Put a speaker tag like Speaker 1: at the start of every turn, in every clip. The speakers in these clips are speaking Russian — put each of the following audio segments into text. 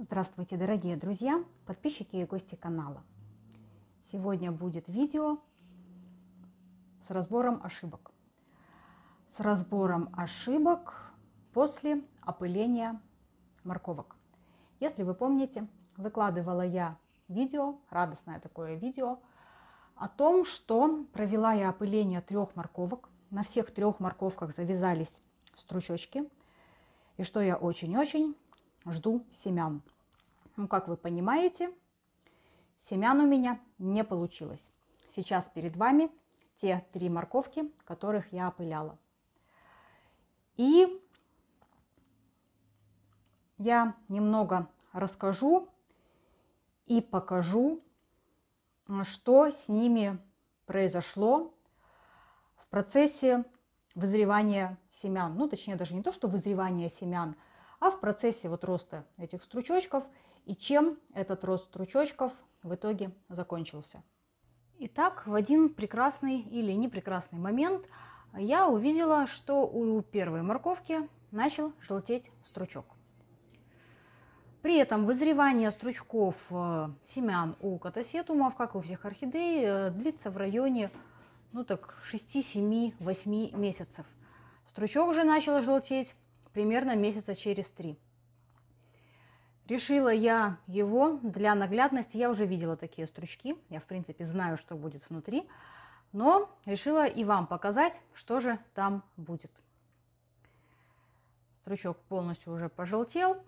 Speaker 1: Здравствуйте, дорогие друзья, подписчики и гости канала. Сегодня будет видео с разбором ошибок. С разбором ошибок после опыления морковок. Если вы помните, выкладывала я видео, радостное такое видео, о том, что провела я опыление трех морковок. На всех трех морковках завязались стручочки. И что я очень-очень жду семян. Ну, как вы понимаете, семян у меня не получилось. Сейчас перед вами те три морковки, которых я опыляла. И я немного расскажу и покажу, что с ними произошло в процессе вызревания семян. Ну, точнее, даже не то, что вызревание семян – а в процессе вот роста этих стручочков и чем этот рост стручочков в итоге закончился. Итак, в один прекрасный или непрекрасный момент я увидела, что у первой морковки начал желтеть стручок. При этом вызревание стручков э, семян у катасетумов, как у всех орхидей, э, длится в районе ну так 6-7-8 месяцев. Стручок же начал желтеть примерно месяца через три. Решила я его для наглядности. Я уже видела такие стручки. Я, в принципе, знаю, что будет внутри. Но решила и вам показать, что же там будет. Стручок полностью уже пожелтел.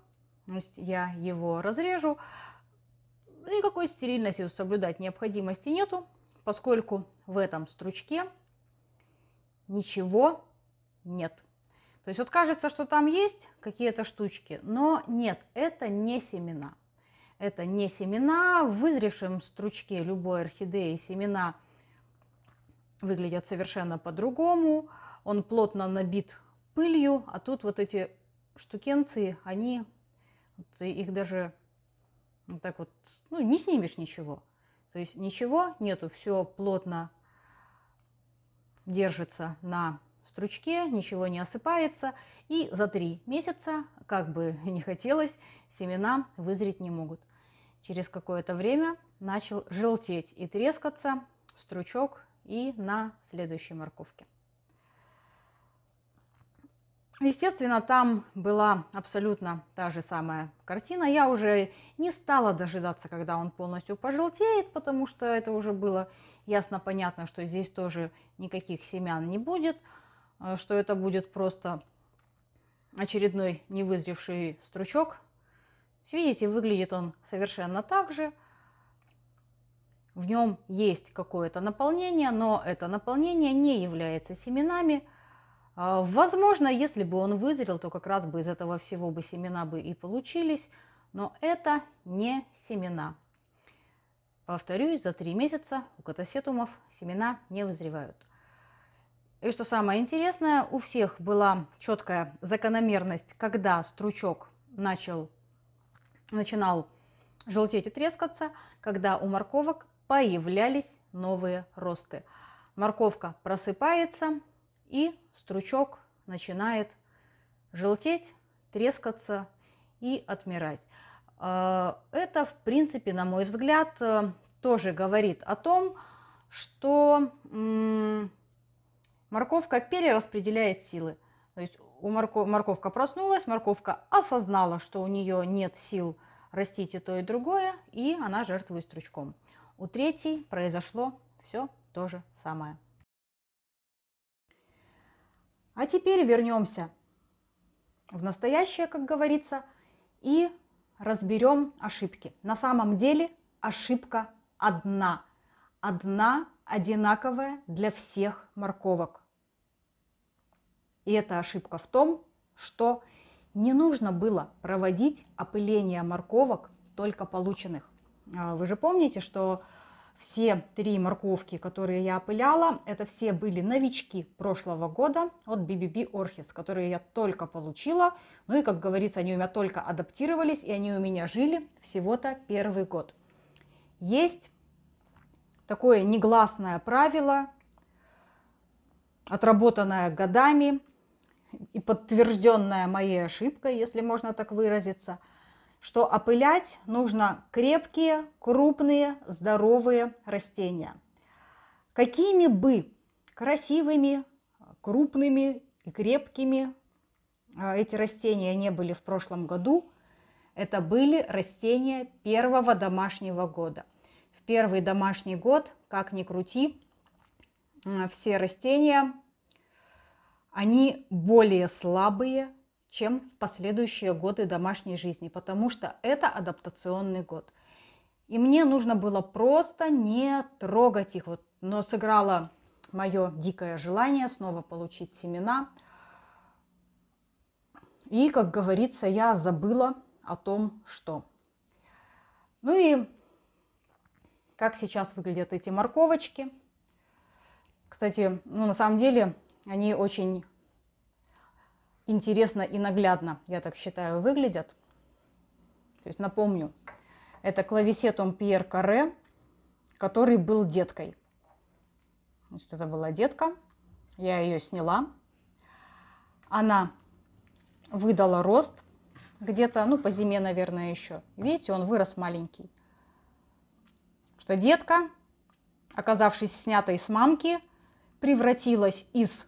Speaker 1: Я его разрежу. Никакой стерильности соблюдать необходимости нету, поскольку в этом стручке ничего нет. То есть вот кажется, что там есть какие-то штучки, но нет, это не семена. Это не семена. В вызревшем стручке любой орхидеи семена выглядят совершенно по-другому. Он плотно набит пылью, а тут вот эти штукенцы, они, их даже так вот, ну, не снимешь ничего. То есть ничего нету, все плотно держится на стручке, ничего не осыпается, и за три месяца, как бы не хотелось, семена вызреть не могут. Через какое-то время начал желтеть и трескаться стручок и на следующей морковке. Естественно, там была абсолютно та же самая картина. Я уже не стала дожидаться, когда он полностью пожелтеет, потому что это уже было ясно понятно, что здесь тоже никаких семян не будет. Э, что это будет просто очередной невызревший стручок. Видите, выглядит он совершенно так же. В нем есть какое-то наполнение, но это наполнение не является семенами. А, возможно, если бы он вызрел, то как раз бы из этого всего бы семена бы и получились, но это не семена. Повторюсь, за три месяца у катасетумов семена не вызревают. И что самое интересное, у всех была четкая закономерность, когда стручок начал, начинал желтеть и трескаться, когда у морковок появлялись новые росты. Морковка просыпается, и стручок начинает желтеть, трескаться и отмирать. А, это, в принципе, на мой взгляд, э, тоже говорит о том, что Морковка перераспределяет силы. То есть у морков... морковка проснулась, морковка осознала, что у нее нет сил растить и то, и другое, и она жертвует стручком. У третьей произошло все то же самое. А теперь вернемся в настоящее, как говорится, и разберем ошибки. На самом деле ошибка одна. Одна, одинаковая для всех морковок. И эта ошибка в том, что не нужно было проводить опыление морковок, только полученных. А, вы же помните, что все три морковки, которые я опыляла, это все были новички прошлого года от BBB Orchis, которые я только получила. Ну и, как говорится, они у меня только адаптировались, и они у меня жили всего-то первый год. Есть такое негласное правило, отработанное годами, и подтвержденная моей ошибкой, если можно так выразиться, что опылять нужно крепкие, крупные, здоровые растения. Какими бы красивыми, крупными и крепкими а, эти растения не были в прошлом году, это были растения первого домашнего года. В первый домашний год, как ни крути, а, все растения они более слабые, чем в последующие годы домашней жизни, потому что это адаптационный год. И мне нужно было просто не трогать их. Вот, но сыграло мое дикое желание снова получить семена. И, как говорится, я забыла о том, что. Ну и как сейчас выглядят эти морковочки. Кстати, ну на самом деле они очень интересно и наглядно, я так считаю, выглядят. То есть напомню, это клавесетом Пьер Каре, который был деткой. Значит, это была детка, я ее сняла. Она выдала рост где-то, ну, по зиме, наверное, еще. Видите, он вырос маленький. Что детка, оказавшись снятой с мамки, превратилась из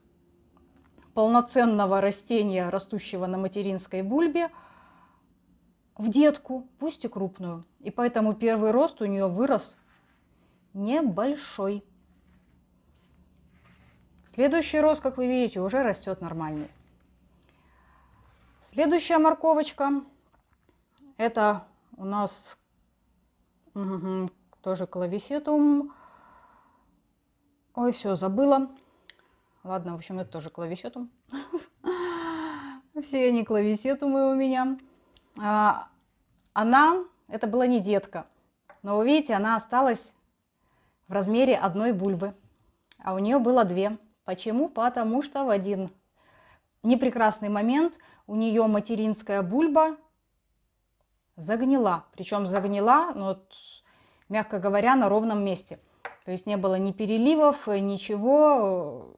Speaker 1: полноценного растения, растущего на материнской бульбе, в детку, пусть и крупную. И поэтому первый рост у нее вырос небольшой. Следующий рост, как вы видите, уже растет нормальный. Следующая морковочка – это у нас угу, тоже клависетум. Ой, все, забыла. Ладно, в общем, это тоже клавесетум. Все они клавесетумы у меня. А, она, это была не детка, но вы видите, она осталась в размере одной бульбы, а у нее было две. Почему? Потому что в один непрекрасный момент у нее материнская бульба загнила. Причем загнила, но, ну мягко говоря, на ровном месте. То есть не было ни переливов, ничего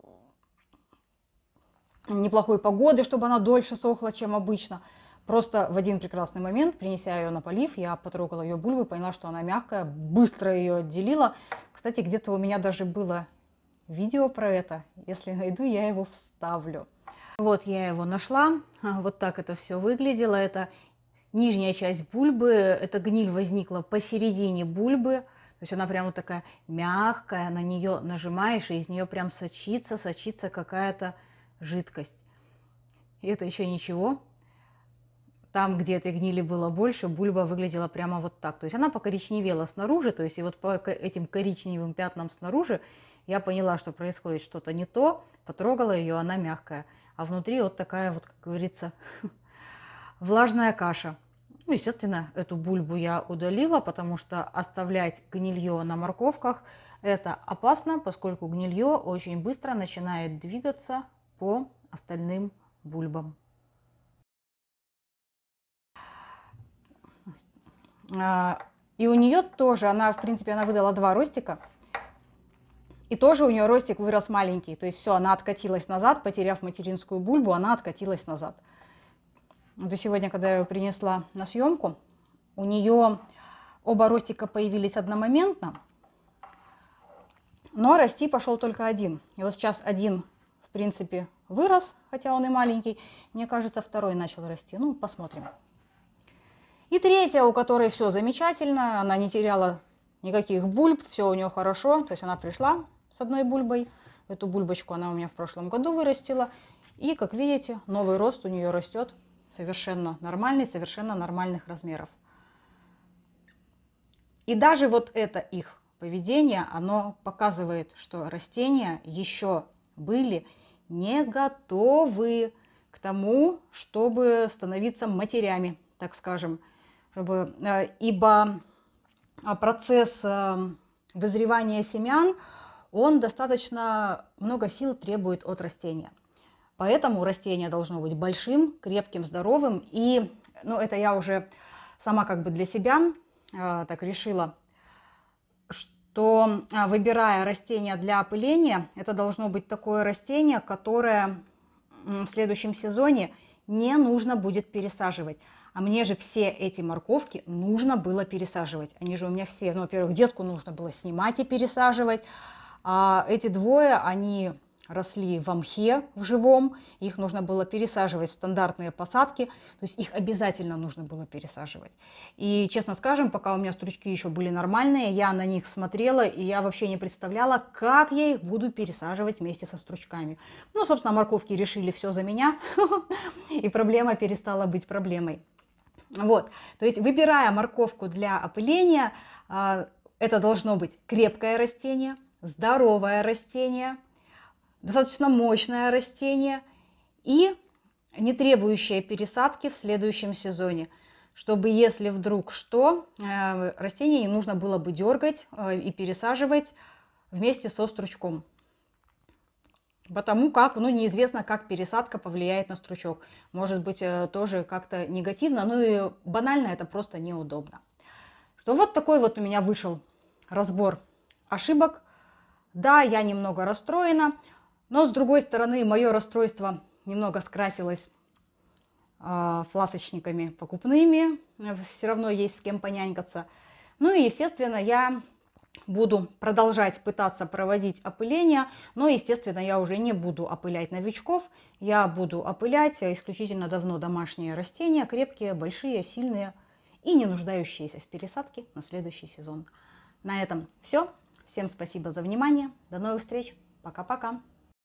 Speaker 1: неплохой погоды, чтобы она дольше сохла, чем обычно. Просто в один прекрасный момент, принеся ее на полив, я потрогала ее бульбу, поняла, что она мягкая, быстро ее отделила. Кстати, где-то у меня даже было видео про это. Если найду, я его вставлю. Вот я его нашла. А, вот так это все выглядело. Это нижняя часть бульбы. Эта гниль возникла посередине бульбы. То есть она прям вот такая мягкая, на нее нажимаешь, и из нее прям сочится, сочится какая-то жидкость. И это еще ничего. Там, где этой гнили было больше, бульба выглядела прямо вот так. То есть она покоричневела снаружи, то есть и вот по этим коричневым пятнам снаружи я поняла, что происходит что-то не то, потрогала ее, она мягкая. А внутри вот такая вот, как говорится, влажная каша. Ну, естественно, эту бульбу я удалила, потому что оставлять гнилье на морковках – это опасно, поскольку гнилье очень быстро начинает двигаться по остальным бульбам. А, и у нее тоже, она, в принципе, она выдала два ростика. И тоже у нее ростик вырос маленький. То есть все, она откатилась назад, потеряв материнскую бульбу, она откатилась назад. То сегодня, когда я ее принесла на съемку, у нее оба ростика появились одномоментно, но расти пошел только один. И вот сейчас один принципе, вырос, хотя он и маленький. Мне кажется, второй начал расти. Ну, посмотрим. И третья, у которой все замечательно, она не теряла никаких бульб, все у нее хорошо. То есть она пришла с одной бульбой. Эту бульбочку она у меня в прошлом году вырастила. И, как видите, новый рост у нее растет совершенно нормальный, совершенно нормальных размеров. И даже вот это их поведение, оно показывает, что растения еще были не готовы к тому, чтобы становиться матерями, так скажем. Чтобы, э, ибо а, процесс э, вызревания семян, он достаточно много сил требует от растения. Поэтому растение должно быть большим, крепким, здоровым. И ну, это я уже сама как бы для себя э, так решила – а, выбирая растение для опыления, это должно быть такое растение, которое в следующем сезоне не нужно будет пересаживать. А мне же все эти морковки нужно было пересаживать. Они же у меня все, ну, во-первых, детку нужно было снимать и пересаживать. А эти двое, они росли в мхе, в живом, их нужно было пересаживать в стандартные посадки, то есть их обязательно нужно было пересаживать. И, честно скажем, пока у меня стручки еще были нормальные, я на них смотрела, и я вообще не представляла, как я их буду пересаживать вместе со стручками. Ну, собственно, морковки решили все за меня, и проблема перестала быть проблемой. Вот, то есть выбирая морковку для опыления, а, это должно быть крепкое растение, здоровое растение – достаточно мощное растение и не требующее пересадки в следующем сезоне, чтобы если вдруг что, э, растение не нужно было бы дергать э, и пересаживать вместе со стручком. Потому как, ну, неизвестно, как пересадка повлияет на стручок. Может быть, э, тоже как-то негативно, ну и банально это просто неудобно. Что вот такой вот у меня вышел разбор ошибок. Да, я немного расстроена, но с другой стороны, мое расстройство немного скрасилось э, фласочниками покупными. Все равно есть с кем понянькаться. Ну и, естественно, я буду продолжать пытаться проводить опыление, но, естественно, я уже не буду опылять новичков, я буду опылять э, исключительно давно домашние растения, крепкие, большие, сильные и не нуждающиеся в пересадке на следующий сезон. На этом все. Всем спасибо за внимание. До новых встреч. Пока-пока.